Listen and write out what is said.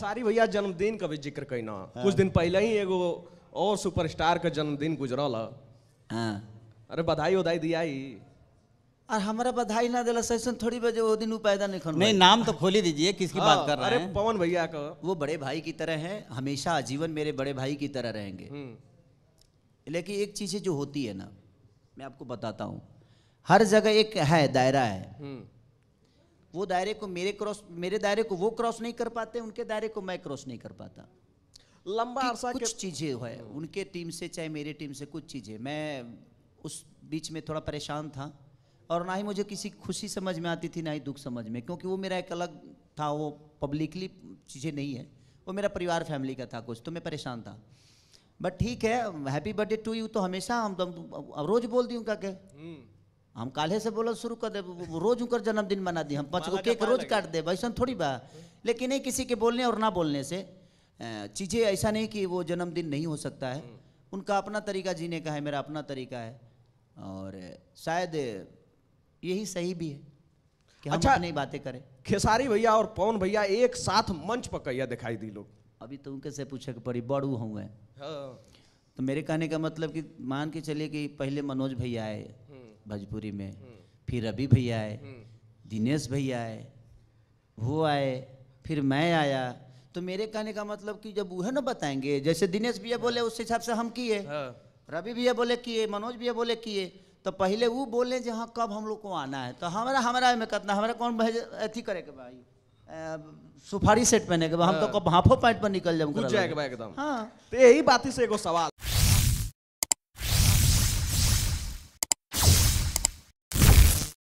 सारी भैया जन्मदिन का भी जिक्र कैना ना हाँ। कुछ दिन पहले ही एगो और सुपरस्टार का जन्मदिन गुजरल हाँ। अरे बधाई उधाई दिया ही और हमारा बधाई ना देला सैसन थोड़ी बजे वो दिन पैदा नहीं खन नहीं नाम तो खोली दीजिए किसकी हाँ, बात कर रहे हैं अरे पवन भैया का वो बड़े भाई की तरह हैं हमेशा आजीवन मेरे बड़े भाई की तरह रहेंगे हम्म। लेकिन एक चीज़ें जो होती है ना मैं आपको बताता हूँ हर जगह एक है दायरा है हम्म। वो दायरे को मेरे क्रॉस मेरे दायरे को वो क्रॉस नहीं कर पाते उनके दायरे को मैं क्रॉस नहीं कर पाता लंबा अरसा कुछ चीज़ें है हम्म। उनके टीम से चाहे मेरे टीम से कुछ चीज़ें मैं उस बीच में थोड़ा परेशान था और ना ही मुझे किसी खुशी समझ में आती थी ना ही दुख समझ में क्योंकि वो मेरा एक अलग था वो पब्लिकली चीज़ें नहीं है वो मेरा परिवार फैमिली का था कुछ तो मैं परेशान था बट ठीक है हैप्पी बर्थडे टू यू तो हमेशा हम तो रोज़ बोल दी उनका क्या हम्म। हम काले से बोलो शुरू कर दे रोज उनका जन्मदिन मना दी हम पाँच गो केक रोज काट दे वैसा थोड़ी बा लेकिन नहीं किसी के बोलने और ना बोलने से चीज़ें ऐसा नहीं कि वो जन्मदिन नहीं हो सकता है हम्म। उनका अपना तरीका जीने का है मेरा अपना तरीका है और शायद यही सही भी है कि हम अच्छा, नहीं बातें करें खेसारी भैया और पवन भैया एक साथ मंच पर कैया दिखाई दी लोग अभी तो उनके से पूछे कि पड़ी बड़ू हूँ मैं तो मेरे कहने का मतलब कि मान के चलिए कि पहले मनोज भैया आए भोजपुरी में हम्म। फिर रवि भैया आए हम्म। दिनेश भैया आए वो आए फिर मैं आया तो मेरे कहने का मतलब कि जब वह ना बताएंगे जैसे दिनेश भैया हाँ। बोले उस हिसाब से हम किए हाँ। रवि भैया बोले किए मनोज भैया बोले किए तो पहले वो बोले जो हाँ कब हम लोग को आना है तो हमारा हमारा में कतना हमारा कौन भेज अथी करे के भाई सुफारी सेट पहने के हम तो हाँ। कब हाफो पैंट पर निकल जाऊंगा हाँ तो यही बात से एगो सवाल